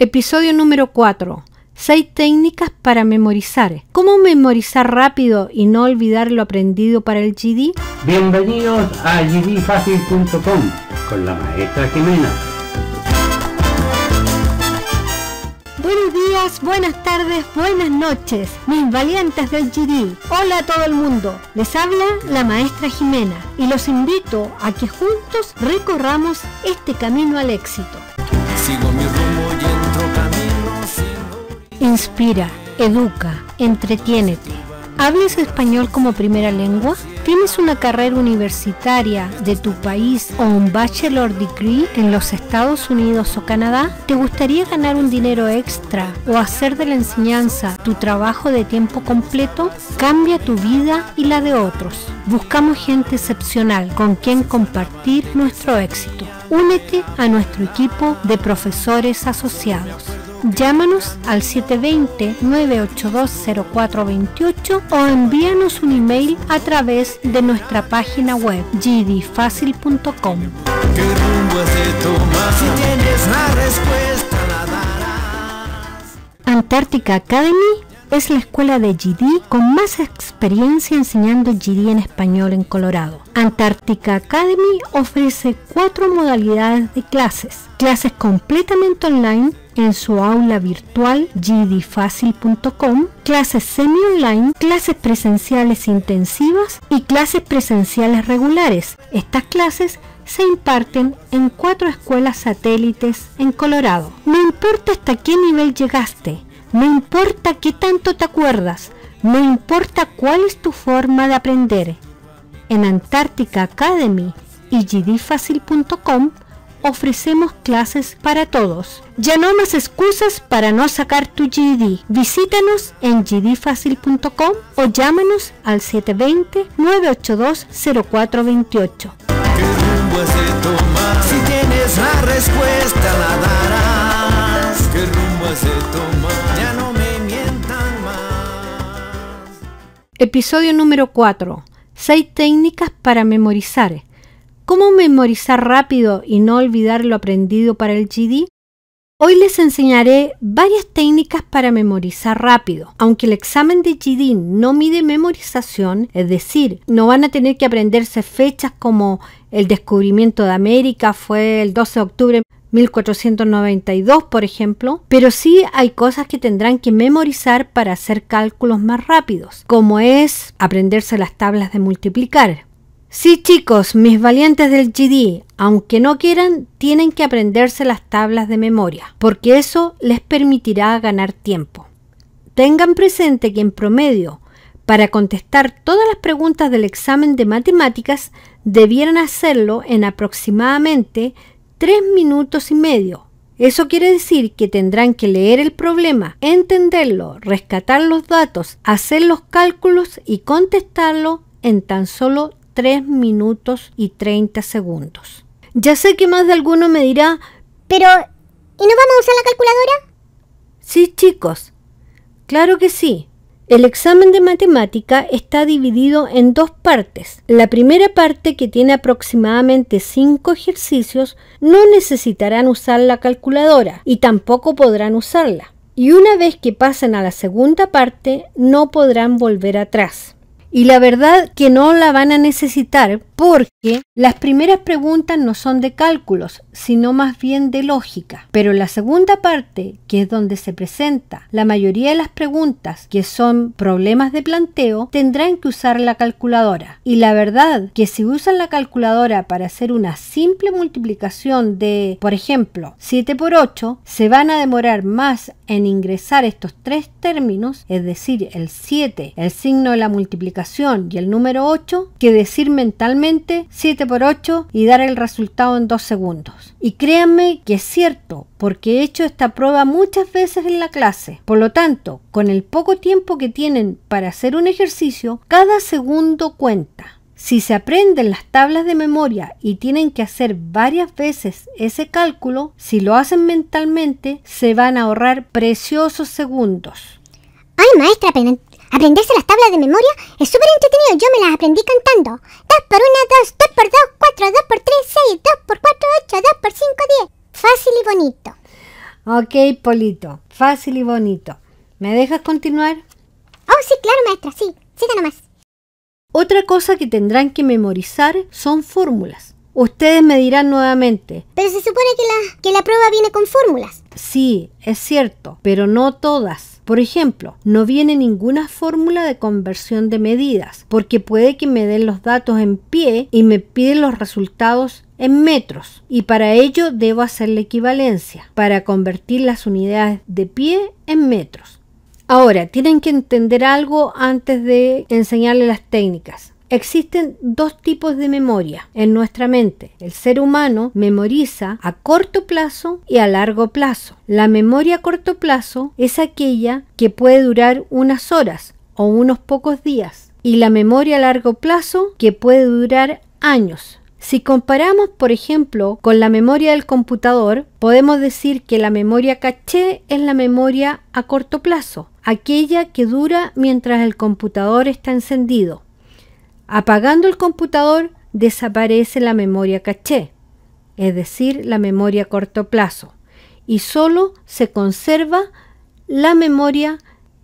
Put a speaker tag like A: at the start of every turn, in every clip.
A: Episodio número 4. 6 técnicas para memorizar. ¿Cómo memorizar rápido y no olvidar lo aprendido para el GD? Bienvenidos a gdfacil.com con la maestra Jimena. Buenos días, buenas tardes, buenas noches, mis valientes del GD. Hola a todo el mundo. Les habla la maestra Jimena y los invito a que juntos recorramos este camino al éxito. Sigo mi Inspira, educa, entretiénete. ¿Hablas español como primera lengua? ¿Tienes una carrera universitaria de tu país o un bachelor degree en los Estados Unidos o Canadá? ¿Te gustaría ganar un dinero extra o hacer de la enseñanza tu trabajo de tiempo completo? Cambia tu vida y la de otros. Buscamos gente excepcional con quien compartir nuestro éxito. Únete a nuestro equipo de profesores asociados. Llámanos al 720-982-0428 o envíanos un email a través de nuestra página web gdfacil.com. Antártica Academy es la escuela de GD con más experiencia enseñando GD en español en Colorado. Antártica Academy ofrece cuatro modalidades de clases. Clases completamente online en su aula virtual gdfacil.com, clases semi-online, clases presenciales intensivas y clases presenciales regulares. Estas clases se imparten en cuatro escuelas satélites en Colorado. No importa hasta qué nivel llegaste, no importa qué tanto te acuerdas, no importa cuál es tu forma de aprender. En Antártica Academy y gdfacil.com ofrecemos clases para todos. Ya no más excusas para no sacar tu GD. Visítanos en gdfacil.com o llámanos al 720-982-0428. Si tienes la respuesta, la Episodio número 4. 6 técnicas para memorizar. ¿Cómo memorizar rápido y no olvidar lo aprendido para el GD? Hoy les enseñaré varias técnicas para memorizar rápido. Aunque el examen de GD no mide memorización, es decir, no van a tener que aprenderse fechas como el descubrimiento de América fue el 12 de octubre 1492, por ejemplo, pero sí hay cosas que tendrán que memorizar para hacer cálculos más rápidos, como es aprenderse las tablas de multiplicar. Sí, chicos, mis valientes del GD, aunque no quieran, tienen que aprenderse las tablas de memoria, porque eso les permitirá ganar tiempo. Tengan presente que en promedio, para contestar todas las preguntas del examen de matemáticas, debieran hacerlo en aproximadamente tres minutos y medio. Eso quiere decir que tendrán que leer el problema, entenderlo, rescatar los datos, hacer los cálculos y contestarlo en tan solo tres minutos y 30 segundos. Ya sé que más de alguno me dirá, pero ¿y no vamos a usar la calculadora? Sí, chicos, claro que sí. El examen de matemática está dividido en dos partes. La primera parte, que tiene aproximadamente cinco ejercicios, no necesitarán usar la calculadora y tampoco podrán usarla. Y una vez que pasen a la segunda parte, no podrán volver atrás. Y la verdad que no la van a necesitar porque las primeras preguntas no son de cálculos, sino más bien de lógica. Pero la segunda parte, que es donde se presenta la mayoría de las preguntas que son problemas de planteo, tendrán que usar la calculadora. Y la verdad que si usan la calculadora para hacer una simple multiplicación de, por ejemplo, 7 por 8, se van a demorar más en ingresar estos tres términos, es decir, el 7, el signo de la multiplicación y el número 8, que decir mentalmente 7 por 8 y dar el resultado en 2 segundos. Y créanme que es cierto, porque he hecho esta prueba muchas veces en la clase. Por lo tanto, con el poco tiempo que tienen para hacer un ejercicio, cada segundo cuenta. Si se aprenden las tablas de memoria y tienen que hacer varias veces ese cálculo, si lo hacen mentalmente, se van a ahorrar preciosos segundos. Ay, maestra, Aprenderse las tablas de memoria es súper entretenido. Yo me las aprendí cantando. 2 por 1, 2, 2 por 2, 4, 2 por 3, 6, 2 por 4, 8, 2 por 5, 10. Fácil y bonito. Ok, Polito. Fácil y bonito. ¿Me dejas continuar? Oh, sí, claro, maestra. Sí, siga nomás. Otra cosa que tendrán que memorizar son fórmulas. Ustedes me dirán nuevamente. Pero se supone que la, que la prueba viene con fórmulas. Sí, es cierto, pero no todas. Por ejemplo, no viene ninguna fórmula de conversión de medidas, porque puede que me den los datos en pie y me piden los resultados en metros y para ello debo hacer la equivalencia para convertir las unidades de pie en metros. Ahora, tienen que entender algo antes de enseñarles las técnicas. Existen dos tipos de memoria en nuestra mente. El ser humano memoriza a corto plazo y a largo plazo. La memoria a corto plazo es aquella que puede durar unas horas o unos pocos días y la memoria a largo plazo que puede durar años. Si comparamos, por ejemplo, con la memoria del computador, podemos decir que la memoria caché es la memoria a corto plazo, aquella que dura mientras el computador está encendido. Apagando el computador desaparece la memoria caché, es decir, la memoria a corto plazo, y solo se conserva la memoria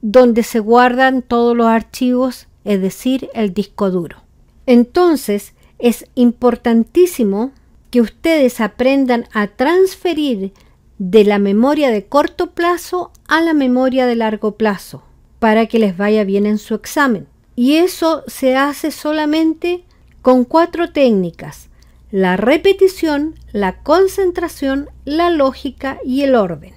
A: donde se guardan todos los archivos, es decir, el disco duro. Entonces, es importantísimo que ustedes aprendan a transferir de la memoria de corto plazo a la memoria de largo plazo para que les vaya bien en su examen. Y eso se hace solamente con cuatro técnicas, la repetición, la concentración, la lógica y el orden.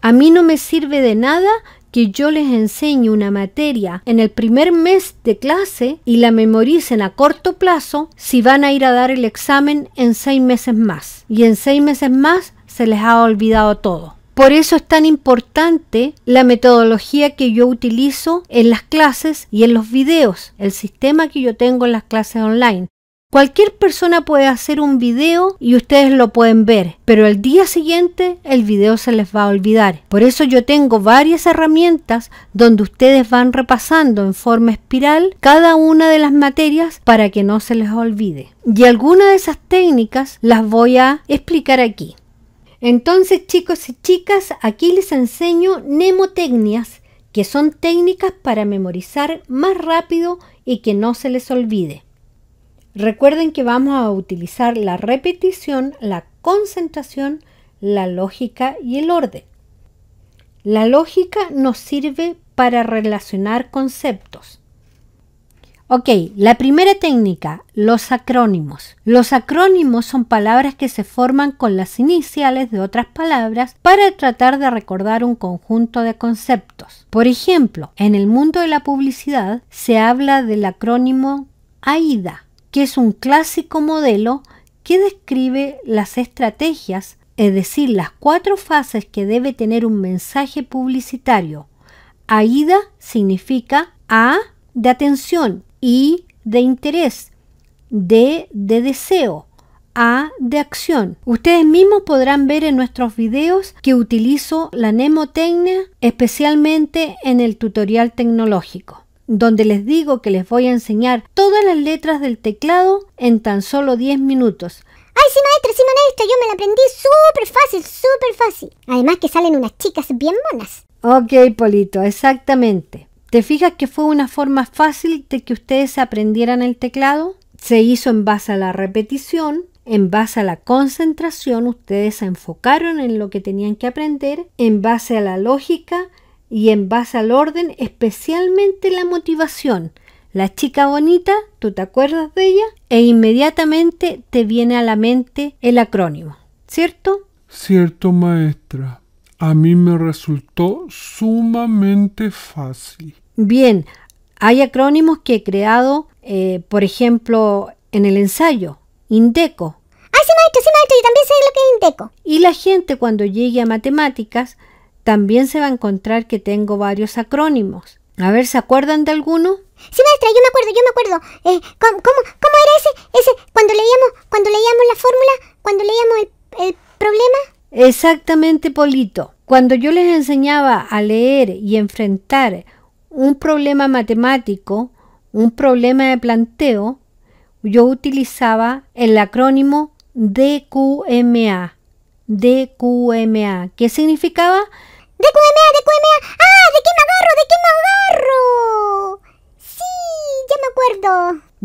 A: A mí no me sirve de nada que yo les enseñe una materia en el primer mes de clase y la memoricen a corto plazo si van a ir a dar el examen en seis meses más. Y en seis meses más se les ha olvidado todo. Por eso es tan importante la metodología que yo utilizo en las clases y en los videos, el sistema que yo tengo en las clases online. Cualquier persona puede hacer un video y ustedes lo pueden ver, pero el día siguiente el video se les va a olvidar. Por eso yo tengo varias herramientas donde ustedes van repasando en forma espiral cada una de las materias para que no se les olvide. Y algunas de esas técnicas las voy a explicar aquí. Entonces, chicos y chicas, aquí les enseño mnemotecnias, que son técnicas para memorizar más rápido y que no se les olvide. Recuerden que vamos a utilizar la repetición, la concentración, la lógica y el orden. La lógica nos sirve para relacionar conceptos. Ok, la primera técnica, los acrónimos. Los acrónimos son palabras que se forman con las iniciales de otras palabras para tratar de recordar un conjunto de conceptos. Por ejemplo, en el mundo de la publicidad se habla del acrónimo AIDA, que es un clásico modelo que describe las estrategias, es decir, las cuatro fases que debe tener un mensaje publicitario. AIDA significa A de atención, y de interés, D de deseo, A de acción. Ustedes mismos podrán ver en nuestros videos que utilizo la mnemotecnia especialmente en el tutorial tecnológico donde les digo que les voy a enseñar todas las letras del teclado en tan solo 10 minutos. ¡Ay, sí, maestra, sí, maestra! Yo me la aprendí súper fácil, súper fácil. Además que salen unas chicas bien monas. Ok, Polito, exactamente. ¿Te fijas que fue una forma fácil de que ustedes aprendieran el teclado? Se hizo en base a la repetición, en base a la concentración, ustedes se enfocaron en lo que tenían que aprender, en base a la lógica y en base al orden, especialmente la motivación. La chica bonita, tú te acuerdas de ella, e inmediatamente te viene a la mente el acrónimo, ¿cierto? Cierto, maestra. A mí me resultó sumamente fácil. Bien, hay acrónimos que he creado, eh, por ejemplo, en el ensayo, INDECO. Ah, sí, maestro, sí, maestro, yo también sé lo que es INDECO. Y la gente cuando llegue a matemáticas también se va a encontrar que tengo varios acrónimos. A ver, ¿se acuerdan de alguno? Sí, maestra, yo me acuerdo, yo me acuerdo. Eh, ¿cómo, era ese, ese, cuando leíamos, cuando leíamos la fórmula, cuando leíamos Exactamente, Polito. Cuando yo les enseñaba a leer y enfrentar un problema matemático, un problema de planteo, yo utilizaba el acrónimo DQMA. DQMA. ¿Qué significaba? DQMA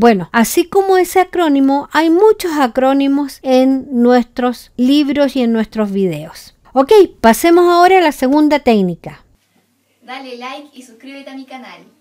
A: Bueno, así como ese acrónimo, hay muchos acrónimos en nuestros libros y en nuestros videos. Ok, pasemos ahora a la segunda técnica. Dale like y suscríbete a mi canal.